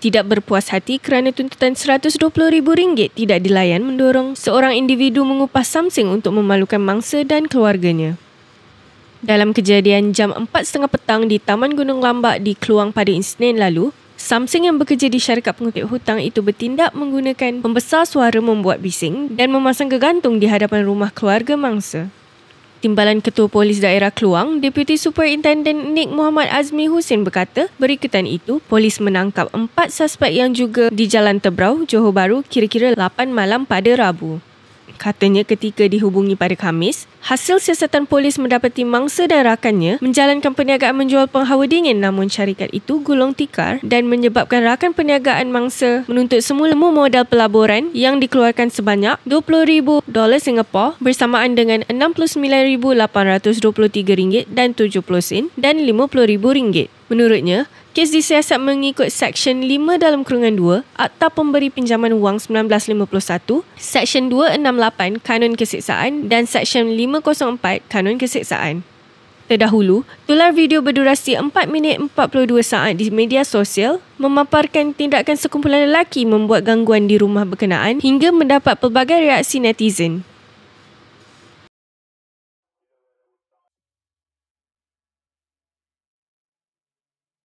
tidak berpuas hati kerana tuntutan RM120,000 tidak dilayan mendorong seorang individu mengupas samsing untuk memalukan mangsa dan keluarganya. Dalam kejadian jam 4.30 petang di Taman Gunung Lambak di Keluang pada Isnin lalu, samsing yang bekerja di syarikat pengutip hutang itu bertindak menggunakan pembesar suara membuat bising dan memasang kegantung di hadapan rumah keluarga mangsa. Timbalan Ketua Polis Daerah Keluang, Deputi Superintendent Nik Muhammad Azmi Hussein berkata, berikutan itu, polis menangkap empat suspek yang juga di Jalan Tebrau, Johor Bahru kira-kira 8 malam pada Rabu. Katanya ketika dihubungi pada Khamis, hasil siasatan polis mendapati mangsa dan rakannya menjalankan perniagaan menjual penghawa dingin namun syarikat itu gulung tikar dan menyebabkan rakan perniagaan mangsa menuntut semula modal pelaburan yang dikeluarkan sebanyak $20,000 Singapore bersamaan dengan RM69,823 dan 70 sen dan RM50,000. Menurutnya, kes disiasat mengikut Seksyen 5 dalam kurungan 2 Akta Pemberi Pinjaman Wang 1951, Seksyen 268 Kanun Kesiksaan dan Seksyen 504 Kanun Kesiksaan. Terdahulu, tular video berdurasi 4 minit 42 saat di media sosial memaparkan tindakan sekumpulan lelaki membuat gangguan di rumah berkenaan hingga mendapat pelbagai reaksi netizen.